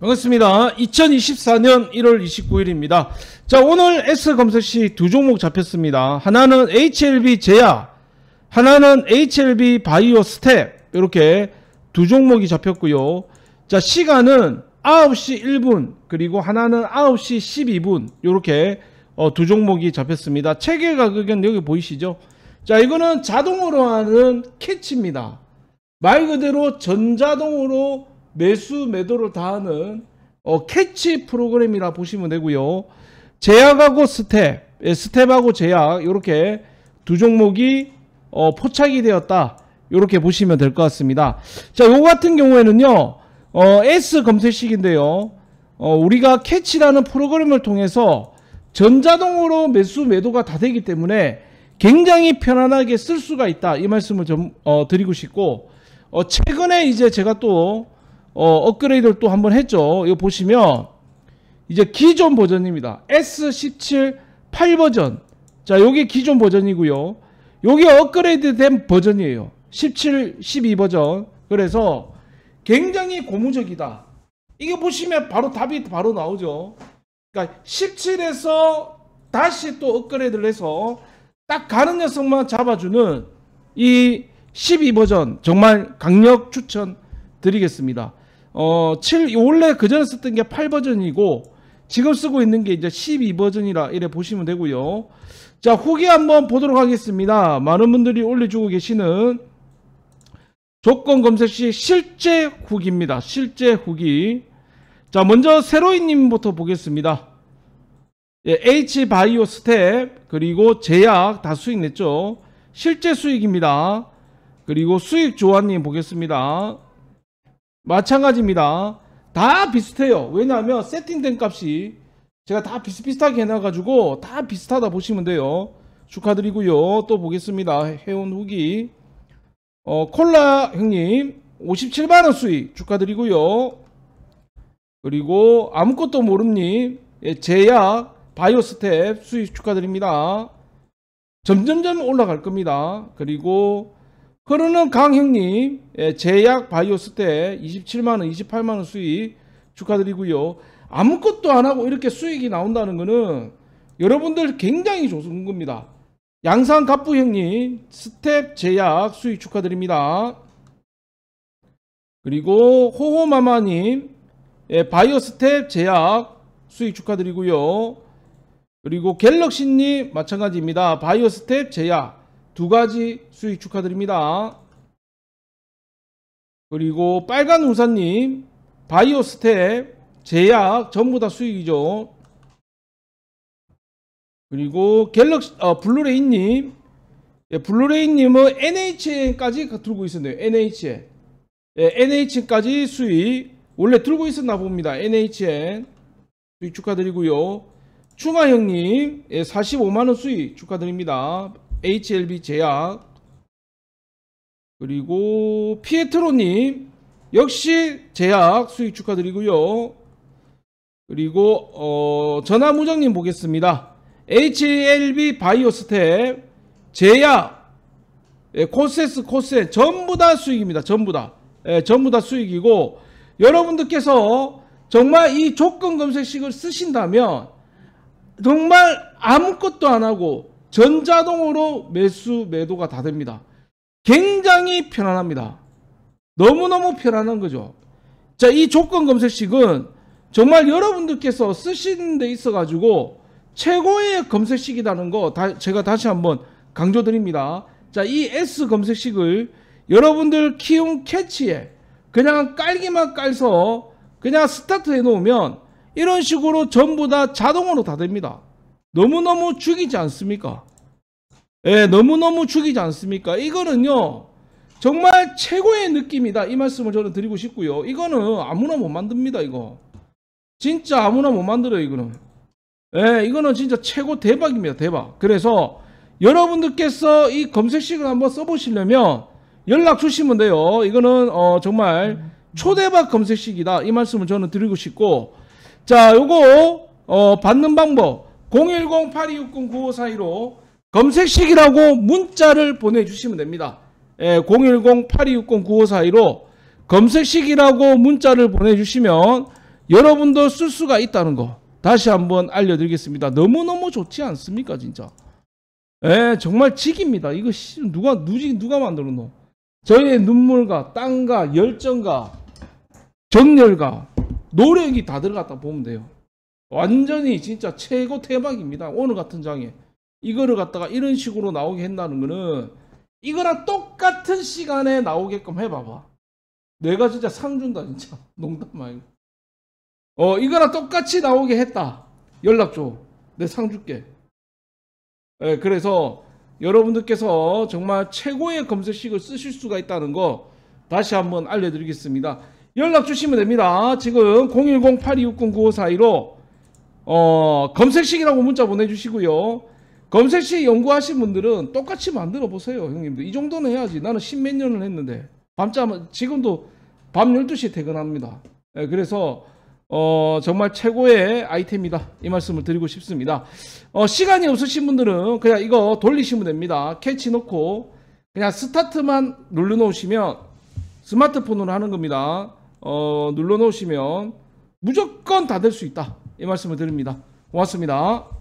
반갑습니다. 2024년 1월 29일입니다. 자, 오늘 S 검색시 두 종목 잡혔습니다. 하나는 HLB 제야, 하나는 HLB 바이오 스텝. 이렇게 두 종목이 잡혔고요. 자, 시간은 9시 1분, 그리고 하나는 9시 12분. 이렇게 어, 두 종목이 잡혔습니다. 체계 가격은 여기 보이시죠? 자, 이거는 자동으로 하는 캐치입니다. 말 그대로 전자동으로 매수 매도를 다하는 어, 캐치 프로그램이라 보시면 되고요. 제약하고 스텝, 예, 스텝하고 제약 이렇게 두 종목이 어, 포착이 되었다. 이렇게 보시면 될 것 같습니다. 자, 요 같은 경우에는요. 어, S 검색식인데요. 어, 우리가 캐치라는 프로그램을 통해서 전자동으로 매수 매도가 다 되기 때문에 굉장히 편안하게 쓸 수가 있다. 이 말씀을 좀 어, 드리고 싶고 어, 최근에 이제 제가 또 어, 업그레이드를 또 한 번 했죠. 이거 보시면 이제 기존 버전입니다. S17 8버전. 자, 요게 기존 버전이고요. 요게 업그레이드 된 버전이에요. 17, 12버전. 그래서 굉장히 고무적이다. 이게 보시면 바로 답이 바로 나오죠. 그러니까 17에서 다시 또 업그레이드를 해서 딱 가는 녀석만 잡아주는 이 12버전 정말 강력 추천 드리겠습니다. 어, 7 원래 그전에 썼던 게 8버전이고 지금 쓰고 있는 게 이제 12버전이라 이래 보시면 되고요. 자, 후기 한번 보도록 하겠습니다. 많은 분들이 올려주고 계시는 조건 검색 시 실제 후기입니다. 실제 후기. 자, 먼저 새로이님부터 보겠습니다. 예, H바이오 스텝, 그리고 제약 다 수익 냈죠. 실제 수익입니다. 그리고 수익 조화님 보겠습니다. 마찬가지입니다. 다 비슷해요. 왜냐하면 세팅된 값이 제가 다 비슷비슷하게 해놔가지고 다 비슷하다 보시면 돼요. 축하드리고요. 또 보겠습니다. 해온 후기 어, 콜라 형님 57만원 수익 축하드리고요. 그리고 아무것도 모름님 예, 제약 바이오스텝 수익 축하드립니다. 점점점 올라갈 겁니다. 그리고 그러는 강 형님 예, 제약 바이오스 때 27만원 28만원 수익 축하드리고요 아무것도 안하고 이렇게 수익이 나온다는 거는 여러분들 굉장히 좋은 겁니다 양산 갑부 형님 스텝 제약 수익 축하드립니다 그리고 호호마마님 예, 바이오스텝 제약 수익 축하드리고요 그리고 갤럭시님 마찬가지입니다 바이오스텝 제약 두 가지 수익 축하드립니다. 그리고 빨간 우산님, 바이오스텝, 제약 전부 다 수익이죠. 그리고 갤럭시 어, 블루레이님, 예, 블루레이님은 NHN까지 들고 있었네요. NHN, 예, NHN까지 수익 원래 들고 있었나 봅니다. NHN 수익 축하드리고요. 충아 형님 예, 45만원 수익 축하드립니다. HLB 제약 그리고 피에트로님 역시 제약 수익 축하드리고요. 그리고 어, 전화무장님 보겠습니다. HLB 바이오스텝 제약 예, 코세스 코세 전부 다 수익입니다. 전부 다 예, 전부 다 수익이고 여러분들께서 정말 이 조건 검색식을 쓰신다면 정말 아무것도 안 하고 전자동으로 매수 매도가 다 됩니다. 굉장히 편안합니다. 너무너무 편안한 거죠. 자, 이 조건 검색식은 정말 여러분들께서 쓰시는 데 있어 가지고 최고의 검색식이라는 거 다, 제가 다시 한번 강조드립니다. 자, 이 S 검색식을 여러분들 키움 캐치에 그냥 깔기만 깔서 그냥 스타트 해 놓으면 이런 식으로 전부 다 자동으로 다 됩니다. 너무너무 죽이지 않습니까? 예, 너무너무 죽이지 않습니까? 이거는요, 정말 최고의 느낌이다. 이 말씀을 저는 드리고 싶고요. 이거는 아무나 못 만듭니다, 이거. 진짜 아무나 못 만들어요, 이거는. 예, 이거는 진짜 최고 대박입니다, 대박. 그래서 여러분들께서 이 검색식을 한번 써보시려면 연락 주시면 돼요. 이거는, 어, 정말 초대박 검색식이다. 이 말씀을 저는 드리고 싶고. 자, 요거, 어, 받는 방법. 010-8260-9542로 검색식이라고 문자를 보내주시면 됩니다. 010-8260-9542로 예, 검색식이라고 문자를 보내주시면 여러분도 쓸 수가 있다는 거 다시 한번 알려드리겠습니다. 너무너무 좋지 않습니까 진짜. 예, 정말 직입니다. 이거 누가 누지 누가 만들었노? 저희의 눈물과 땅과 열정과 정열과 노력이 다 들어갔다 보면 돼요. 완전히 진짜 최고 대박입니다. 오늘 같은 장에. 이거를 갖다가 이런 식으로 나오게 한다는 거는 이거랑 똑같은 시간에 나오게끔 해봐봐. 내가 진짜 상 준다 진짜. 농담 아니고. 어 이거랑 똑같이 나오게 했다. 연락 줘. 내 상 줄게. 예, 그래서 여러분들께서 정말 최고의 검색식을 쓰실 수가 있다는 거 다시 한 번 알려드리겠습니다. 연락 주시면 됩니다. 지금 010-8260-9542로 어, 검색식이라고 문자 보내주시고요. 검색식 연구하신 분들은 똑같이 만들어 보세요, 형님들. 이 정도는 해야지. 나는 십몇 년을 했는데. 밤잠, 지금도 밤 12시에 퇴근합니다. 네, 그래서, 어, 정말 최고의 아이템이다. 이 말씀을 드리고 싶습니다. 어, 시간이 없으신 분들은 그냥 이거 돌리시면 됩니다. 캐치 넣고, 그냥 스타트만 눌러 놓으시면 스마트폰으로 하는 겁니다. 어, 눌러 놓으시면 무조건 다 될 수 있다. 이 말씀을 드립니다. 고맙습니다.